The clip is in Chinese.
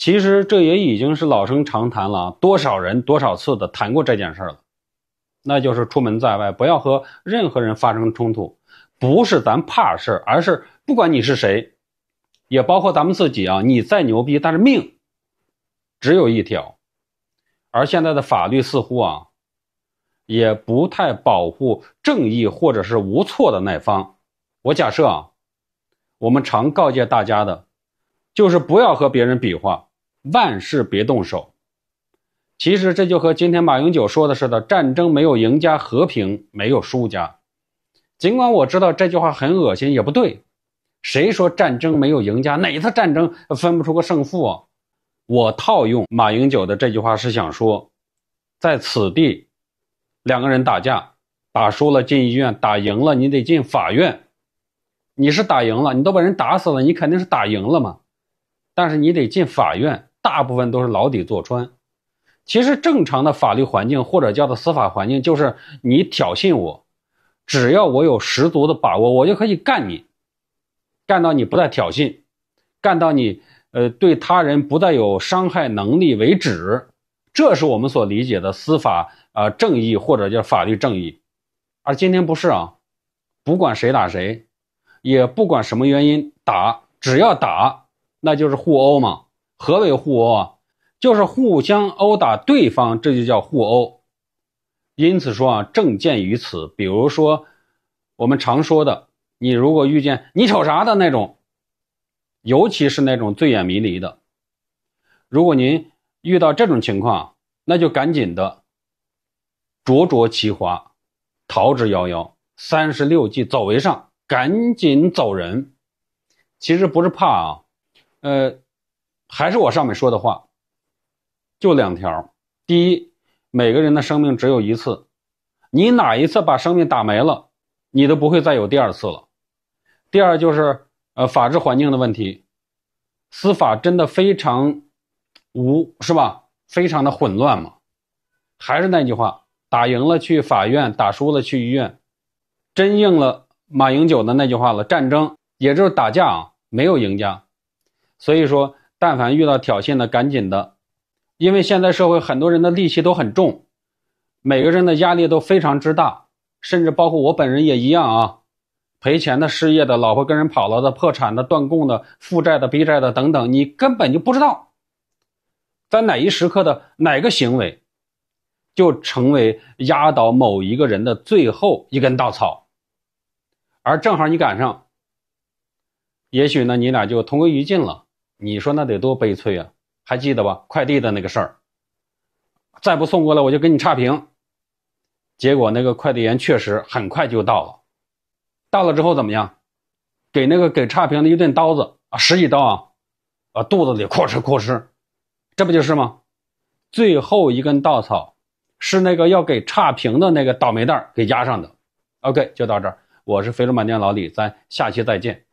其实这也已经是老生常谈了，多少人多少次的谈过这件事了，那就是出门在外不要和任何人发生冲突，不是咱怕事儿，而是不管你是谁，也包括咱们自己啊，你再牛逼，但是命只有一条。而现在的法律似乎啊，也不太保护正义或者是无错的那方。我假设啊，我们常告诫大家的，就是不要和别人比划。万事别动手。其实这就和今天马英九说的似的，战争没有赢家，和平没有输家。尽管我知道这句话很恶心，也不对。谁说战争没有赢家？哪次战争分不出个胜负啊？我套用马英九的这句话是想说，在此地，两个人打架，打输了进医院，打赢了你得进法院。你是打赢了，你都把人打死了，你肯定是打赢了嘛？但是你得进法院。大部分都是牢底坐穿。其实正常的法律环境或者叫做司法环境，就是你挑衅我，只要我有十足的把握，我就可以干你，干到你不再挑衅，干到你呃对他人不再有伤害能力为止。这是我们所理解的司法啊正义或者叫法律正义。而今天不是啊，不管谁打谁，也不管什么原因打，只要打，那就是互殴嘛。何为互殴啊？就是互相殴打对方，这就叫互殴。因此说啊，正见于此。比如说，我们常说的，你如果遇见你瞅啥的那种，尤其是那种醉眼迷离的，如果您遇到这种情况，那就赶紧的，灼灼其华，逃之夭夭，三十六计，走为上，赶紧走人。其实不是怕啊，呃。还是我上面说的话，就两条：第一，每个人的生命只有一次，你哪一次把生命打没了，你都不会再有第二次了；第二，就是呃，法治环境的问题，司法真的非常无，是吧？非常的混乱嘛。还是那句话，打赢了去法院，打输了去医院，真应了马英九的那句话了：战争也就是打架啊，没有赢家。所以说。但凡遇到挑衅的，赶紧的，因为现在社会很多人的戾气都很重，每个人的压力都非常之大，甚至包括我本人也一样啊！赔钱的、失业的、老婆跟人跑了的、破产的、断供的、负债的、逼债的等等，你根本就不知道，在哪一时刻的哪个行为，就成为压倒某一个人的最后一根稻草，而正好你赶上，也许呢，你俩就同归于尽了。你说那得多悲催啊！还记得吧，快递的那个事儿，再不送过来我就给你差评。结果那个快递员确实很快就到了，到了之后怎么样？给那个给差评的一顿刀子啊，十几刀啊，啊肚子里哭哧哭哧。这不就是吗？最后一根稻草是那个要给差评的那个倒霉蛋给压上的。OK，就到这儿，我是肥肉满店老李，咱下期再见。